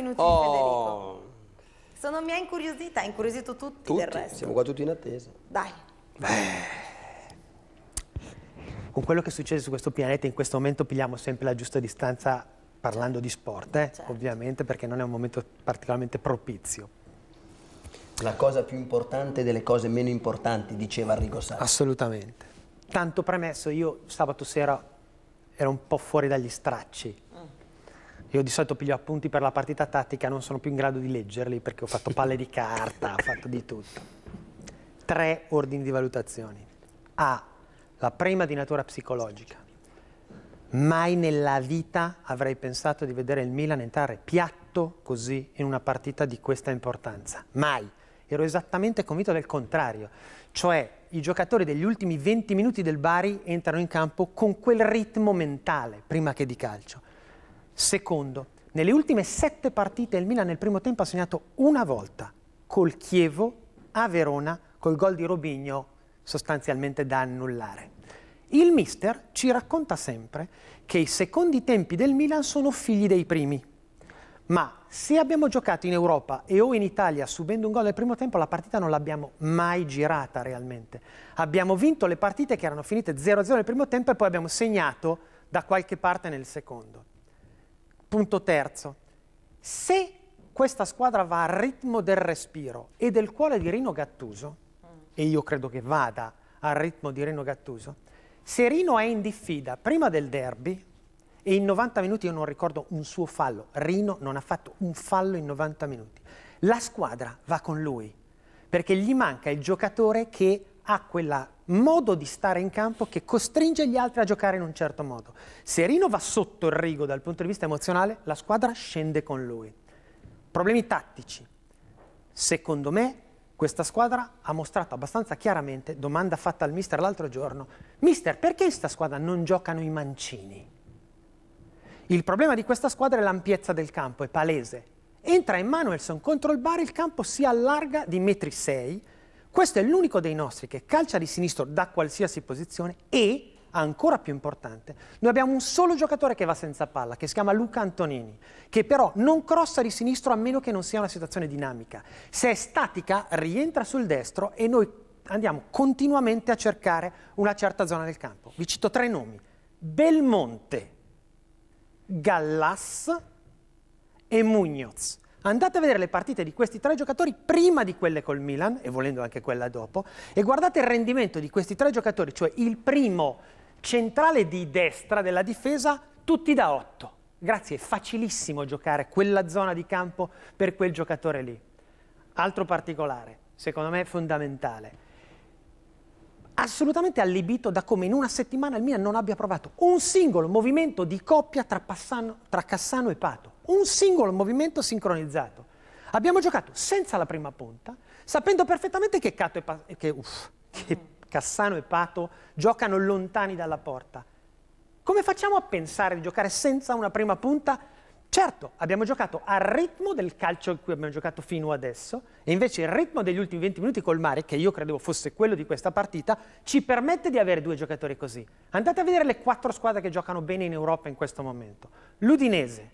Benvenuti oh. Federico. Sono mia incuriosità, ha incuriosito tutti, tutti, del resto. Siamo qua tutti in attesa. Dai. Beh. Con quello che succede su questo pianeta in questo momento pigliamo sempre la giusta distanza parlando di sport, eh? certo. ovviamente, perché non è un momento particolarmente propizio. La cosa più importante delle cose meno importanti, diceva Arrigo Sacchi. Assolutamente. Tanto premesso, io sabato sera ero un po' fuori dagli stracci io di solito piglio appunti per la partita tattica, non sono più in grado di leggerli perché ho fatto palle di carta, ho fatto di tutto. Tre ordini di valutazioni. A. La prima di natura psicologica. Mai nella vita avrei pensato di vedere il Milan entrare piatto così in una partita di questa importanza. Mai. Ero esattamente convinto del contrario. Cioè, i giocatori degli ultimi 20 minuti del Bari entrano in campo con quel ritmo mentale, prima che di calcio. Secondo, nelle ultime sette partite il Milan nel primo tempo ha segnato una volta col Chievo a Verona col gol di Robigno sostanzialmente da annullare. Il mister ci racconta sempre che i secondi tempi del Milan sono figli dei primi. Ma se abbiamo giocato in Europa e o in Italia subendo un gol nel primo tempo, la partita non l'abbiamo mai girata realmente. Abbiamo vinto le partite che erano finite 0-0 nel primo tempo e poi abbiamo segnato da qualche parte nel secondo. Punto terzo, se questa squadra va al ritmo del respiro e del cuore di Rino Gattuso, e io credo che vada al ritmo di Rino Gattuso, se Rino è in diffida prima del derby, e in 90 minuti io non ricordo un suo fallo, Rino non ha fatto un fallo in 90 minuti, la squadra va con lui, perché gli manca il giocatore che ha quel modo di stare in campo che costringe gli altri a giocare in un certo modo. Se Rino va sotto il rigo dal punto di vista emozionale, la squadra scende con lui. Problemi tattici. Secondo me questa squadra ha mostrato abbastanza chiaramente, domanda fatta al mister l'altro giorno, mister perché in questa squadra non giocano i mancini? Il problema di questa squadra è l'ampiezza del campo, è palese. Entra in contro il bar, il campo si allarga di metri 6 questo è l'unico dei nostri che calcia di sinistro da qualsiasi posizione e, ancora più importante, noi abbiamo un solo giocatore che va senza palla, che si chiama Luca Antonini, che però non crossa di sinistro a meno che non sia una situazione dinamica. Se è statica, rientra sul destro e noi andiamo continuamente a cercare una certa zona del campo. Vi cito tre nomi. Belmonte, Gallas e Mugnoz. Andate a vedere le partite di questi tre giocatori prima di quelle col Milan, e volendo anche quella dopo, e guardate il rendimento di questi tre giocatori, cioè il primo centrale di destra della difesa, tutti da 8. Grazie, è facilissimo giocare quella zona di campo per quel giocatore lì. Altro particolare, secondo me fondamentale assolutamente allibito da come in una settimana il Milan non abbia provato un singolo movimento di coppia tra, Passano, tra Cassano e Pato, un singolo movimento sincronizzato. Abbiamo giocato senza la prima punta, sapendo perfettamente che, e che, uff, che Cassano e Pato giocano lontani dalla porta. Come facciamo a pensare di giocare senza una prima punta Certo, abbiamo giocato al ritmo del calcio in cui abbiamo giocato fino adesso e invece il ritmo degli ultimi 20 minuti col mare, che io credevo fosse quello di questa partita, ci permette di avere due giocatori così. Andate a vedere le quattro squadre che giocano bene in Europa in questo momento. L'Udinese,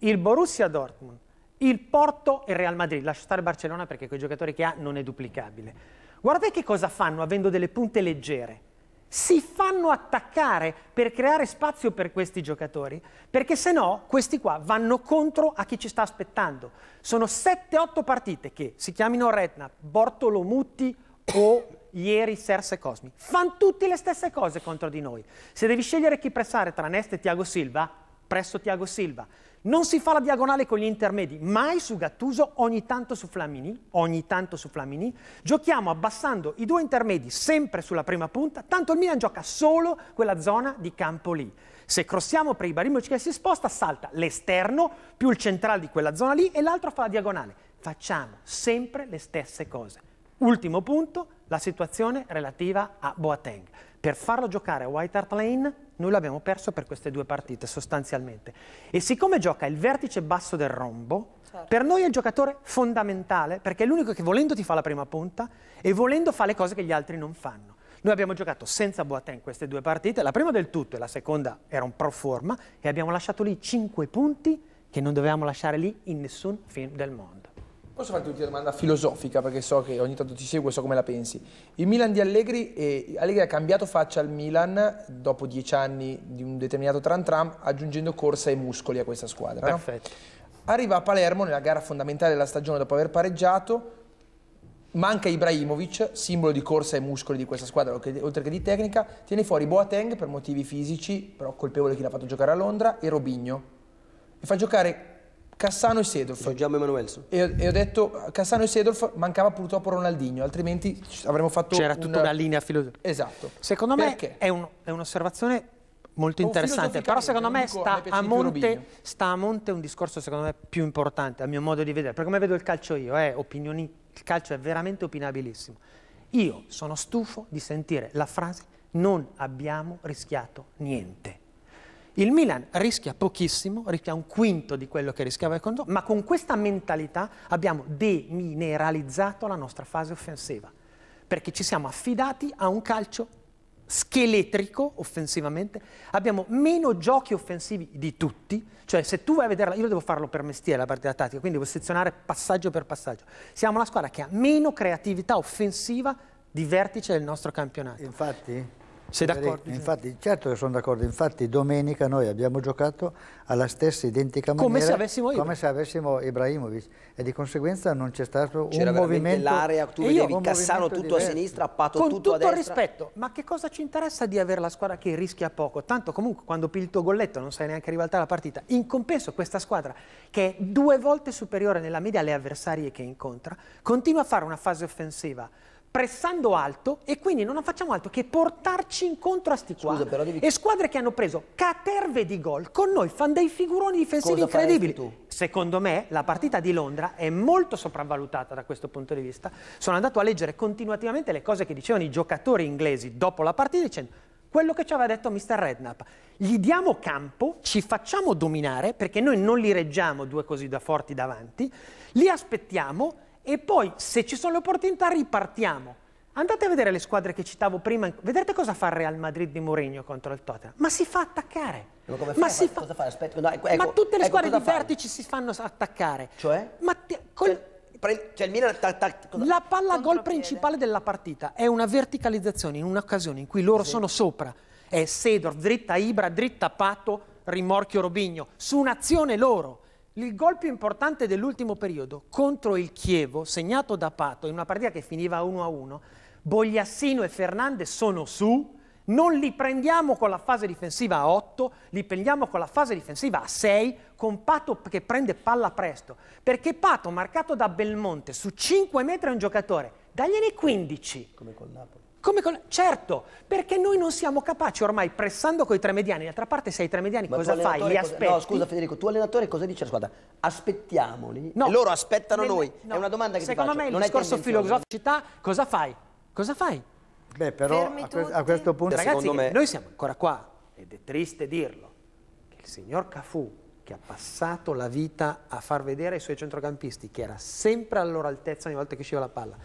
il Borussia Dortmund, il Porto e il Real Madrid. Lascia stare Barcellona perché quei giocatori che ha non è duplicabile. Guardate che cosa fanno avendo delle punte leggere si fanno attaccare per creare spazio per questi giocatori, perché se no questi qua vanno contro a chi ci sta aspettando. Sono 7-8 partite che si chiamino Bortolo Mutti o ieri Serse Cosmi. Fanno tutte le stesse cose contro di noi. Se devi scegliere chi pressare tra Nest e Tiago Silva, presso Tiago Silva. Non si fa la diagonale con gli intermedi, mai su Gattuso, ogni tanto su Flamini, ogni tanto su Flamini. Giochiamo abbassando i due intermedi sempre sulla prima punta, tanto il Milan gioca solo quella zona di campo lì. Se crossiamo per Ibrahimovic che si sposta, salta l'esterno più il centrale di quella zona lì e l'altro fa la diagonale. Facciamo sempre le stesse cose. Ultimo punto, la situazione relativa a Boateng. Per farlo giocare a White Hart Lane noi l'abbiamo perso per queste due partite sostanzialmente. E siccome gioca il vertice basso del rombo, certo. per noi è il giocatore fondamentale perché è l'unico che volendo ti fa la prima punta e volendo fa le cose che gli altri non fanno. Noi abbiamo giocato senza Boateng queste due partite, la prima del tutto e la seconda era un pro forma e abbiamo lasciato lì 5 punti che non dovevamo lasciare lì in nessun film del mondo. Posso farti una domanda filosofica, perché so che ogni tanto ti seguo e so come la pensi. Il Milan di Allegri, eh, Allegri ha cambiato faccia al Milan dopo dieci anni di un determinato tran tram, aggiungendo corsa e muscoli a questa squadra. Perfetto. No? Arriva a Palermo nella gara fondamentale della stagione dopo aver pareggiato, manca Ibrahimovic, simbolo di corsa e muscoli di questa squadra, oltre che di tecnica, tiene fuori Boateng per motivi fisici, però colpevole chi l'ha fatto giocare a Londra, e Robigno. E fa giocare Cassano e Sedolf. Sorgiamo Emanuelson. E, e, ho detto Cassano e Sedolf mancava purtroppo Ronaldinho, altrimenti avremmo fatto. C'era un... tutta una linea esatto. filosofica. Esatto. Secondo Perché? me è un'osservazione molto interessante, però secondo me, sta, a monte, sta, a monte, un discorso secondo me più importante, a mio modo di vedere, perché come vedo il calcio io, eh, opinioni... il calcio è veramente opinabilissimo. Io sono stufo di sentire la frase non abbiamo rischiato niente. Il Milan rischia pochissimo, rischia un quinto di quello che rischiava il Condor, ma con questa mentalità abbiamo demineralizzato la nostra fase offensiva, perché ci siamo affidati a un calcio scheletrico offensivamente, abbiamo meno giochi offensivi di tutti, cioè se tu vai a vederla, io devo farlo per mestiere la partita tattica, quindi devo sezionare passaggio per passaggio, siamo la squadra che ha meno creatività offensiva di vertice del nostro campionato. Infatti sei d'accordo? Infatti, certo che sono d'accordo, infatti domenica noi abbiamo giocato alla stessa identica maniera come se avessimo, io. come se avessimo Ibrahimovic e di conseguenza non c'è stato un movimento l'area, tu vedevi Cassano tutto diverso. a sinistra, Pato Con tutto, a destra. Con tutto rispetto, ma che cosa ci interessa di avere la squadra che rischia poco? Tanto comunque quando pili il tuo golletto non sai neanche rivaltare la partita. In compenso questa squadra che è due volte superiore nella media alle avversarie che incontra, continua a fare una fase offensiva pressando alto e quindi non facciamo altro che portarci incontro a sti qua. devi... E squadre che hanno preso caterve di gol con noi fanno dei figuroni difensivi Cosa incredibili. Secondo me la partita di Londra è molto sopravvalutata da questo punto di vista. Sono andato a leggere continuativamente le cose che dicevano i giocatori inglesi dopo la partita dicendo quello che ci aveva detto Mr. Redknapp. Gli diamo campo, ci facciamo dominare perché noi non li reggiamo due così da forti davanti, li aspettiamo e poi se ci sono le opportunità ripartiamo. Andate a vedere le squadre che citavo prima, vedete cosa fa il Real Madrid di Mourinho contro il Tottenham? Ma si fa attaccare. Ma, come ma, fa, fa... Aspetta, no, ecco, ma tutte le ecco squadre di fare. vertici si fanno attaccare. Cioè? Ma ti, cioè, col... cioè... Cioè, Milan, ta, ta, la palla gol principale della partita è una verticalizzazione in un'occasione in cui loro sì. sono sopra. È Sedor, dritta Ibra, dritta Pato, rimorchio Robigno. Su un'azione loro il gol più importante dell'ultimo periodo contro il Chievo, segnato da Pato, in una partita che finiva 1-1, Bogliassino e Fernandez sono su, non li prendiamo con la fase difensiva a 8, li prendiamo con la fase difensiva a 6, con Pato che prende palla presto. Perché Pato, marcato da Belmonte, su 5 metri è un giocatore, dagliene 15. Come con Napoli. Come con... Certo, perché noi non siamo capaci ormai, pressando con i tre mediani, d'altra parte se hai tre mediani Ma cosa fai? Li aspetti? Cosa... No, scusa Federico, tu allenatore cosa dici alla squadra? Aspettiamoli? No. E loro aspettano Nel... noi? No. È una domanda che Secondo ti faccio. Secondo me il non discorso filosoficità, cosa fai? Cosa fai? Beh, però a, que a, questo punto... Ragazzi, me... noi siamo ancora qua, ed è triste dirlo, che il signor Cafu che ha passato la vita a far vedere ai suoi centrocampisti, che era sempre alla loro altezza ogni volta che usciva la palla,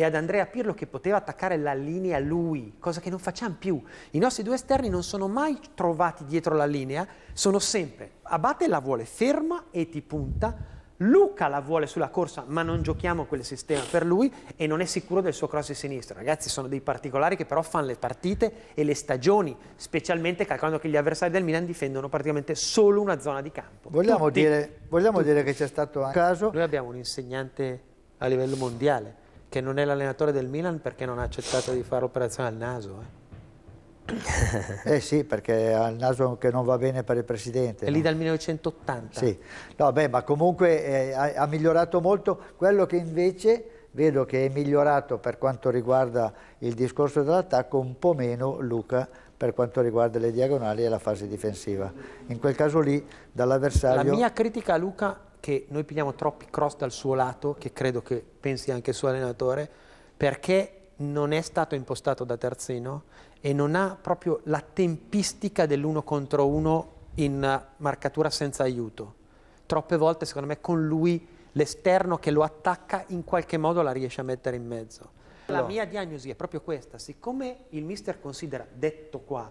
e ad Andrea Pirlo che poteva attaccare la linea lui, cosa che non facciamo più. I nostri due esterni non sono mai trovati dietro la linea, sono sempre Abate la vuole ferma e ti punta, Luca la vuole sulla corsa, ma non giochiamo quel sistema per lui e non è sicuro del suo cross sinistro. Ragazzi, sono dei particolari che però fanno le partite e le stagioni, specialmente calcolando che gli avversari del Milan difendono praticamente solo una zona di campo. Vogliamo, Tutti. dire, vogliamo dire che c'è stato anche un caso. Noi abbiamo un insegnante a livello mondiale che non è l'allenatore del Milan perché non ha accettato di fare operazione al naso. Eh, eh sì, perché ha il naso che non va bene per il presidente. È no? lì dal 1980. Sì, no, beh, ma comunque eh, ha, ha migliorato molto. Quello che invece vedo che è migliorato per quanto riguarda il discorso dell'attacco, un po' meno Luca per quanto riguarda le diagonali e la fase difensiva. In quel caso lì dall'avversario... La mia critica a Luca che noi pigliamo troppi cross dal suo lato, che credo che pensi anche il suo allenatore, perché non è stato impostato da terzino e non ha proprio la tempistica dell'uno contro uno in marcatura senza aiuto. Troppe volte, secondo me, con lui l'esterno che lo attacca in qualche modo la riesce a mettere in mezzo. La mia diagnosi è proprio questa, siccome il mister considera, detto qua,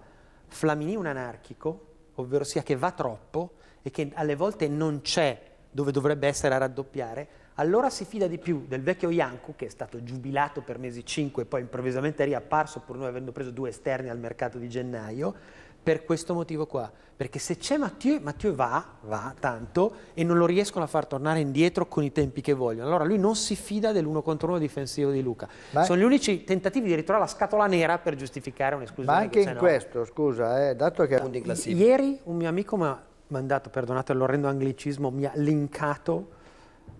Flamini un anarchico, ovvero sia che va troppo e che alle volte non c'è dove dovrebbe essere a raddoppiare, allora si fida di più del vecchio Iancu, che è stato giubilato per mesi 5 e poi improvvisamente è riapparso, pur noi avendo preso due esterni al mercato di gennaio, per questo motivo qua. Perché se c'è Mathieu, Mathieu va, va tanto, e non lo riescono a far tornare indietro con i tempi che vogliono. Allora lui non si fida dell'uno contro uno difensivo di Luca. Ma Sono gli unici tentativi di ritrovare la scatola nera per giustificare un'esclusione. Ma anche in no. questo, scusa, eh, dato che... Ieri un mio amico mi ha mandato, perdonate l'orrendo anglicismo, mi ha linkato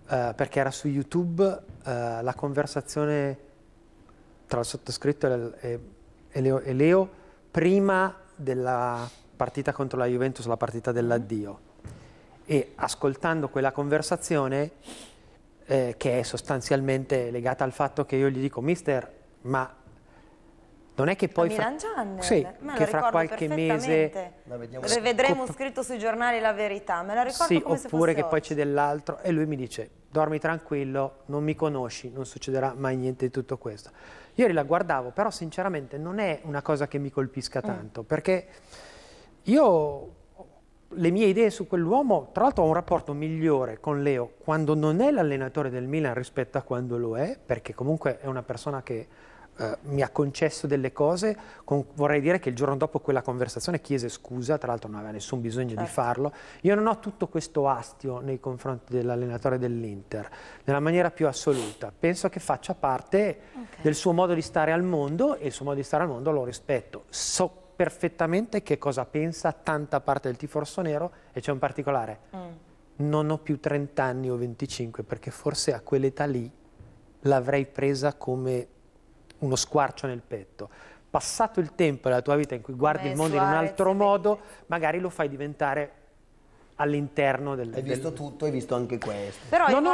eh, perché era su YouTube eh, la conversazione tra il sottoscritto e, e, Leo, e, Leo, prima della partita contro la Juventus, la partita dell'addio. E ascoltando quella conversazione, eh, che è sostanzialmente legata al fatto che io gli dico, mister, ma non è che poi... A Milan fra... sì, me che fra qualche mese... Vedremo scritto sui giornali la verità, me la ricordo sì, oppure che oggi. poi c'è dell'altro e lui mi dice dormi tranquillo, non mi conosci, non succederà mai niente di tutto questo. Io la guardavo, però sinceramente non è una cosa che mi colpisca mm. tanto, mm. perché io le mie idee su quell'uomo, tra l'altro ho un rapporto migliore con Leo quando non è l'allenatore del Milan rispetto a quando lo è, perché comunque è una persona che eh, mi ha concesso delle cose, con, vorrei dire che il giorno dopo quella conversazione chiese scusa, tra l'altro non aveva nessun bisogno certo. di farlo. Io non ho tutto questo astio nei confronti dell'allenatore dell'Inter, nella maniera più assoluta. Penso che faccia parte okay. del suo modo di stare al mondo e il suo modo di stare al mondo lo rispetto. So perfettamente che cosa pensa tanta parte del tifoso nero e c'è un particolare. Mm. Non ho più 30 anni o 25 perché forse a quell'età lì l'avrei presa come uno squarcio nel petto. Passato il tempo della tua vita in cui guardi Come il mondo Suarez, in un altro modo, magari lo fai diventare all'interno del... Hai visto del... tutto, hai visto anche questo. Però no, no,